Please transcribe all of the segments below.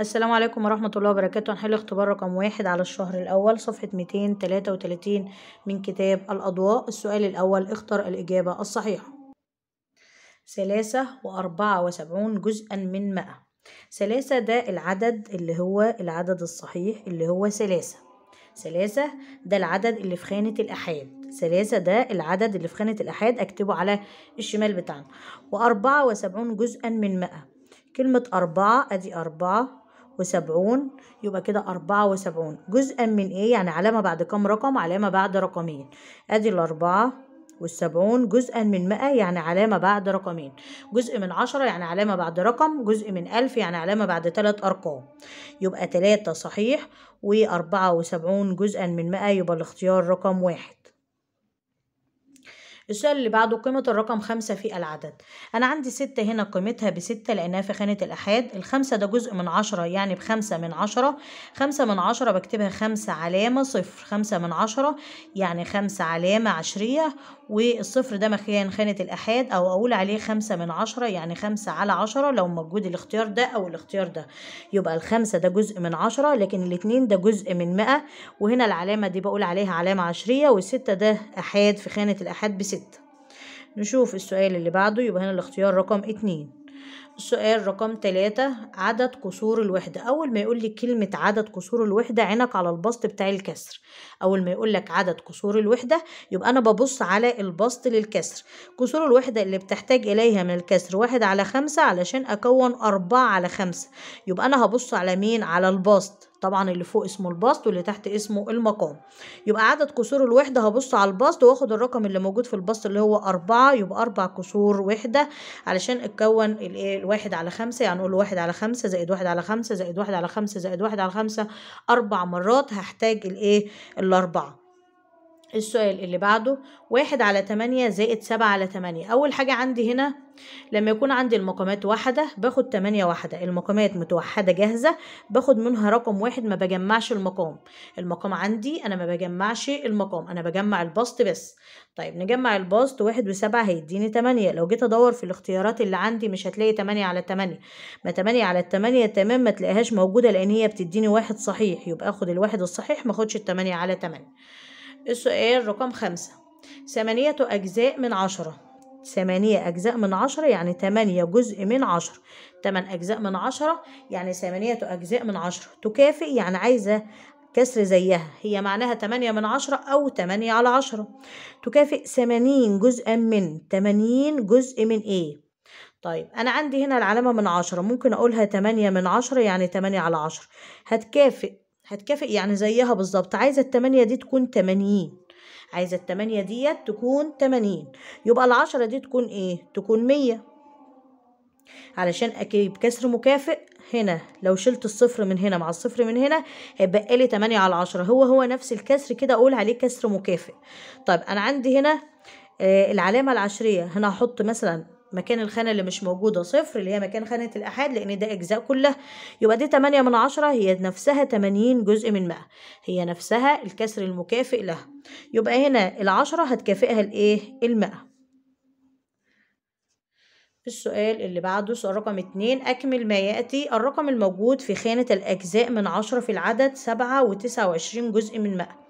السلام عليكم ورحمة الله وبركاته هنحل اختبار رقم واحد على الشهر الأول صفحة 233 من كتاب الأضواء السؤال الأول اختر الإجابة الصحيحة ثلاثة وأربعة وسبعون جزءا من مئة ثلاثة ده العدد اللي هو العدد الصحيح اللي هو ثلاثة ثلاثة ده العدد اللي في خانة الأحاد ثلاثة ده العدد اللي في خانة الأحاد أكتبه على الشمال بتاعنا وأربعة وسبعون جزءا من مئة كلمة أربعة أدي أربعة وسبعون يبقى كده أربعة وسبعون جزءا من إيه يعني علامة بعد كام رقم علامة بعد رقمين أدي الأربعة والسبعون جزءا من مئة يعني علامة بعد رقمين جزء من عشرة يعني علامة بعد رقم جزء من ألف يعني علامة بعد ثلاث أرقام يبقى تلاتة صحيح وأربعة وسبعون جزءا من مئة يبقى الاختيار رقم واحد السؤال اللي بعده قيمة الرقم خمسة في العدد أنا عندي ستة هنا قيمتها بستة لأنها في خانة الأحاد الخمسة ده جزء من عشرة يعني بخمسة من عشرة خمسة من عشرة بكتبها خمسة علامة صفر خمسة من عشرة يعني خمسة علامة عشرية والصفر ده مكان خانة الأحاد أو أقول عليه خمسة من عشرة يعني خمسة على عشرة لو موجود الاختيار ده أو الاختيار ده يبقى الخمسة ده جزء من عشرة لكن الاتنين ده جزء من مئة وهنا العلامة دي بقول عليها علامة عشرية والستة ده أحاد في خانة الأحاد بستة ستة نشوف السؤال اللي بعده يبقى هنا الاختيار رقم اتنين سؤال رقم تلاتة عدد قصور الوحدة أول ما يقول لي كلمة عدد قصور الوحدة عينك على البسط بتاع الكسر أول ما يقول لك عدد قصور الوحدة يبقى أنا ببص على البسط للكسر قصور الوحدة اللي بتحتاج إليها من الكسر واحد على خمسة علشان أكون أربعة على خمسة يبقى أنا هبص على مين على البسط طبعا اللي فوق اسمه البسط واللي تحت اسمه المقام يبقى عدد كسور الوحده هبص على البسط واخد الرقم اللي موجود في البسط اللي هو أربعة يبقى أربع كسور وحده علشان اتكون الايه واحد على خمسة يعني نقول واحد على خمسة زائد واحد على خمسة زائد واحد على خمسة زائد واحد على خمسة أربع مرات هحتاج الإيه الأربعة السؤال اللي بعده واحد على تمانية زائد سبعة على تمانية أول حاجة عندي هنا لما يكون عندي المقامات واحدة باخد تمانية واحدة المقامات متوحدة جاهزة باخد منها رقم واحد ما بجمعش المقام المقام عندي أنا ما بجمعش المقام أنا بجمع البسط بس طيب نجمع البسط واحد وسبعة هيديني تمانية لو جيت أدور في الاختيارات اللي عندي مش هتلاقي تمانية على تمانية ما تمانية على التمانية تمام ما تلاقيهاش موجودة لأن هي بتديني واحد صحيح يبقى أخد الواحد الصحيح أخدش التمانية على تمانية السؤال رقم خمسة ثمانية أجزاء من عشرة ثمانية أجزاء من عشرة يعني ثمانية جزء من عشرة تمن أجزاء من عشرة يعني ثمانية أجزاء من عشرة تكافئ يعني عايزة كسر زيها هي معناها ثمانية من عشرة أو ثمانية على عشرة تكافئ ثمانين جزءا من ثمانين جزء من إيه طيب أنا عندي هنا العلامة من عشرة ممكن أقولها ثمانية من عشرة يعني ثمانية على عشرة هتكافئ هتكافئ يعني زيها بالظبط عايزة التمانية دي تكون تمانين عايزة التمانية ديت تكون تمانين يبقى العشرة دي تكون ايه تكون مية علشان اجيب كسر مكافئ هنا لو شلت الصفر من هنا مع الصفر من هنا هيبقى لي 8 على 10 هو هو نفس الكسر كده اقول عليه كسر مكافئ طيب انا عندي هنا آه العلامه العشريه هنا هحط مثلا مكان الخانة اللي مش موجودة صفر اللي هي مكان خانة الأحاد لأن ده أجزاء كلها يبقى دي تمانية من عشرة هي نفسها تمانين جزء من مئة هي نفسها الكسر المكافئ لها يبقى هنا العشرة هتكافئها الإيه المئة السؤال اللي بعده سؤال رقم اتنين أكمل ما يأتي الرقم الموجود في خانة الأجزاء من عشرة في العدد سبعة وتسعة وعشرين جزء من مئة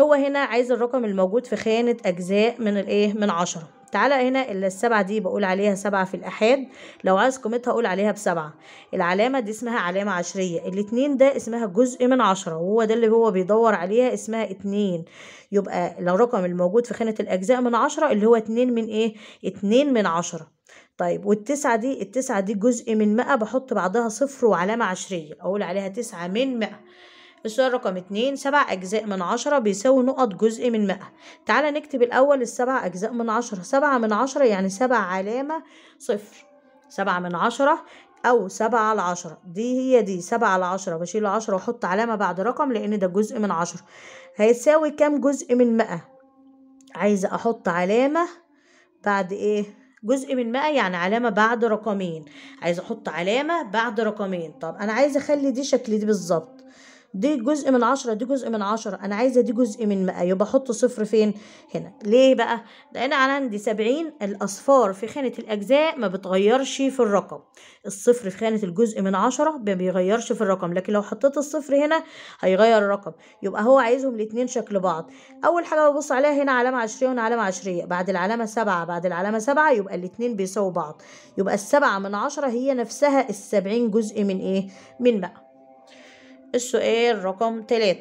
هو هنا عايز الرقم الموجود في خانة أجزاء من الإيه من عشرة تعالى هنا السبعة دي بقول عليها سبعة في الأحاد لو عايز قيمتها أقول عليها بسبعة العلامة دي اسمها علامة عشرية الاتنين ده اسمها جزء من عشرة وهو ده اللي هو بيدور عليها اسمها اتنين يبقى الرقم الموجود في خانة الأجزاء من عشرة اللي هو اتنين من ايه اتنين من عشرة طيب والتسعة دي التسعة دي جزء من مئة بحط بعدها صفر وعلامة عشرية أقول عليها تسعة من مئة السؤال رقم اتنين سبع أجزاء من عشرة بيساوي نقط جزء من مئة تعالى نكتب الأول السبع أجزاء من عشرة سبعة من عشرة يعني سبع علامة صفر سبعة من عشرة أو سبعة على عشرة دي هي دي سبعة على عشرة بشيل عشرة وأحط علامة بعد رقم لأن ده جزء من عشرة هيساوي كام جزء من مئة عايزة أحط علامة بعد إيه جزء من مئة يعني علامة بعد رقمين عايزة أحط علامة بعد رقمين طب أنا عايزة أخلي دي شكل دي بالظبط دي جزء من عشرة دي جزء من عشرة أنا عايزة دي جزء من مئة يبقى أحط صفر فين هنا ليه بقى لأن أنا عندي سبعين الأصفار في خانة الأجزاء ما بتغيرش في الرقم الصفر في خانة الجزء من عشرة ما بيغيرش في الرقم لكن لو حطيت الصفر هنا هيغير الرقم يبقى هو عايزهم الاتنين شكل بعض أول حاجة ببص عليها هنا علامة عشرية وهنا علامة عشرية بعد العلامة سبعة بعد العلامة سبعة يبقى الاتنين بيساووا بعض يبقى السبعة من عشرة هي نفسها السبعين جزء من إيه من مئة السؤال رقم 3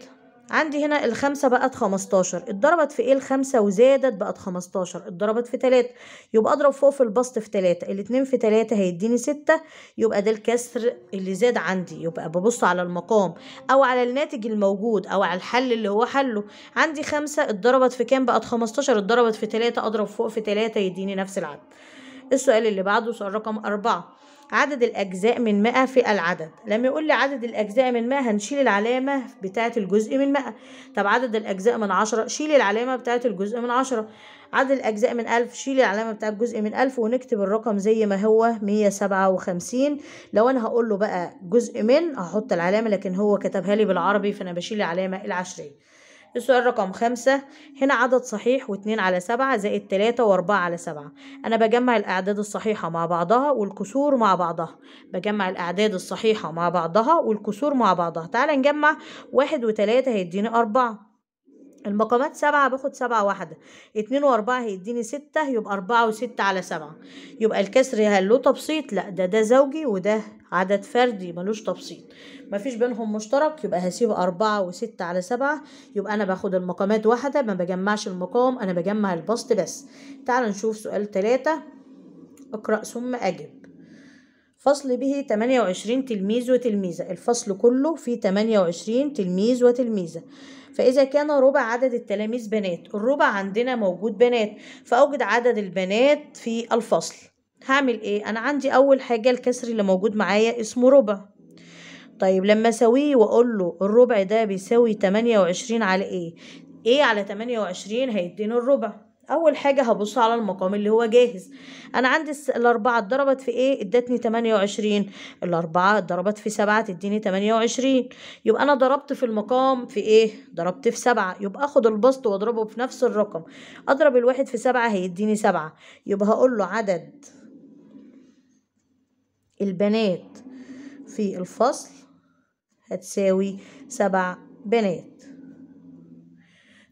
عندي هنا الخمسة بقت خمستاشر اتضربت في ايه الخمسة وزادت بقت خمستاشر اتضربت في تلاتة يبقى اضرب فوق في البسط في تلاتة الاتنين في تلاتة هيديني ستة يبقى ده الكسر اللي زاد عندي يبقى ببص على المقام او على الناتج الموجود او على الحل اللي هو حله عندي خمسة اتضربت في كام بقت خمستاشر اتضربت في تلاتة اضرب فوق في تلاتة يديني نفس العدد السؤال اللي بعده سؤال رقم أربعة عدد الأجزاء من مئة في العدد لما يقول لي عدد الأجزاء من مئة هنشيل العلامة بتاعة الجزء من مئة طب عدد الأجزاء من عشرة شيل العلامة بتاعة الجزء من عشرة عدد الأجزاء من ألف شيل العلامة بتاعة الجزء من ألف ونكتب الرقم زي ما هو مية سبعة وخمسين لو أنا هقول له بقى جزء من هحط العلامة لكن هو كتبها لي بالعربي فأنا بشيل العلامة العشرية السؤال رقم خمسة هنا عدد صحيح واتنين على سبعة زائد تلاتة واربعة على سبعة أنا بجمع الأعداد الصحيحة مع بعضها والكسور مع بعضها بجمع الأعداد الصحيحة مع بعضها والكسور مع بعضها تعالى نجمع واحد وتلاتة هيديني أربعة المقامات سبعة باخد سبعة واحدة اتنين واربعة هيديني ستة يبقى أربعة وستة على سبعة يبقى الكسر هل له تبسيط لأ ده ده زوجي وده عدد فردي ملوش تبسيط مفيش بينهم مشترك يبقى هسيب أربعة وستة على سبعة يبقى أنا باخد المقامات واحدة ما بجمعش المقام أنا بجمع البسط بس تعال نشوف سؤال تلاتة اقرأ ثم أجب فصل به 28 تلميذ وتلميذة الفصل كله فيه 28 تلميذ وتلميذة فإذا كان ربع عدد التلاميذ بنات الربع عندنا موجود بنات فأوجد عدد البنات في الفصل هعمل ايه انا عندي اول حاجة الكسر اللي موجود معايا اسمه ربع طيب لما اسويه واقول له الربع ده بيساوي 28 على ايه ايه على 28 هيديني الربع اول حاجه هبص على المقام اللي هو جاهز انا عندي الاربعه اتضربت في ايه ادتني 28 الاربعه اتضربت في 7 تديني 28 يبقى انا ضربت في المقام في ايه ضربت في 7 يبقى اخد البسط واضربه في نفس الرقم اضرب الواحد في 7 هيديني 7 يبقى هقول له عدد البنات في الفصل هتساوي سبع بنات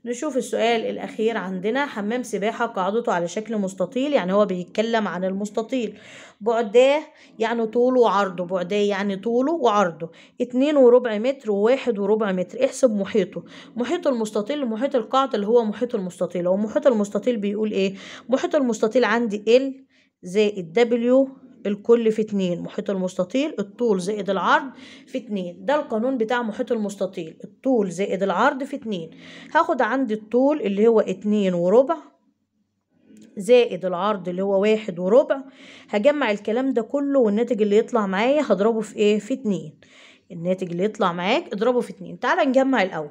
نشوف السؤال الأخير عندنا حمام سباحة قاعدته على شكل مستطيل يعني هو بيتكلم عن المستطيل بعداه يعني طوله وعرضه بعداه يعني طوله وعرضه اتنين وربع متر وواحد وربع متر احسب محيطه محيط المستطيل محيط القاعدة اللي هو محيط المستطيل ومحيط المستطيل بيقول ايه محيط المستطيل عندي L زائد W الكل في اتنين محيط المستطيل الطول زائد العرض في اتنين ده القانون بتاع محيط المستطيل الطول زائد العرض في اتنين هاخد عندي الطول اللي هو اتنين وربع زائد العرض اللي هو واحد وربع هجمع الكلام ده كله والناتج اللي يطلع معايا هضربه في ايه في اتنين الناتج اللي يطلع معاك اضربه في اتنين تعالى نجمع الاول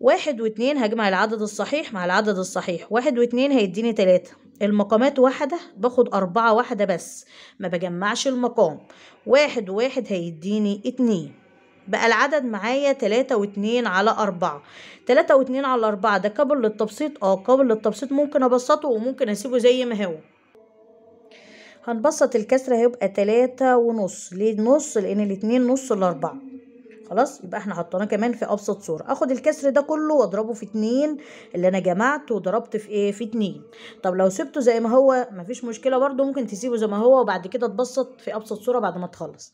واحد واتنين هجمع العدد الصحيح مع العدد الصحيح واحد واتنين هيديني تلاتة المقامات واحدة باخد أربعة واحدة بس ما بجمعش المقام واحد واحد هيديني اتنين بقى العدد معايا تلاتة واتنين على أربعة تلاتة واتنين على أربعة ده قابل للتبسيط اه قابل للتبسيط ممكن أبسطه وممكن أسيبه زي ما هو هنبسط الكسر هيبقى تلاتة ونص ليه نص لأن الاتنين نص الأربعة خلاص يبقى احنا حطيناه كمان في ابسط صوره اخد الكسر ده كله واضربه في اتنين اللي انا جمعته وضربت في ايه في اتنين طب لو سبته زي ما هو مفيش مشكله برده ممكن تسيبه زي ما هو وبعد كده تبسط في ابسط صوره بعد ما تخلص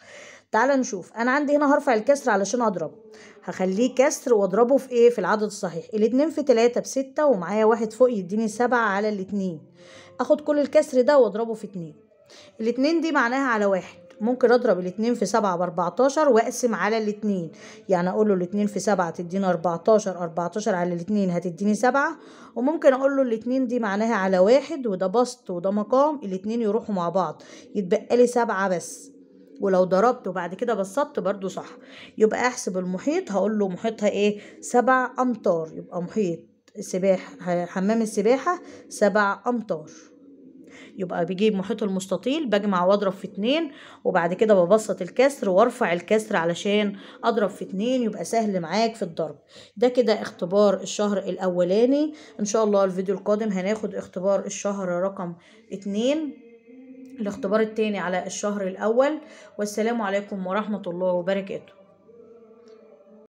تعالى نشوف انا عندي هنا هرفع الكسر علشان اضربه هخليه كسر واضربه في ايه في العدد الصحيح الاتنين في تلاتة بستة ومعايا واحد فوق يديني سبعة على الاتنين اخد كل الكسر ده واضربه في اتنين الاتنين دي معناها على واحد ممكن اضرب الاتنين في سبعة باربعتاشر واقسم على الاتنين يعني اقول له الاتنين في سبعة تديني اربعتاشر اربعتاشر على الاتنين هتديني سبعة وممكن اقول له الاتنين دي معناها على واحد وده بسط وده مقام الاتنين يروحوا مع بعض يتبقى لي سبعة بس ولو ضربت وبعد كده بسطت برضو صح يبقى احسب المحيط هقول له محيطها ايه سبع امتار يبقى محيط السباحة حمام السباحة سبع امتار يبقى بجيب محيط المستطيل بجمع واضرب في اتنين وبعد كده ببسط الكسر وارفع الكسر علشان اضرب في اتنين يبقى سهل معاك في الضرب ده كده اختبار الشهر الاولاني ان شاء الله الفيديو القادم هناخد اختبار الشهر رقم اتنين الاختبار التاني على الشهر الاول والسلام عليكم ورحمة الله وبركاته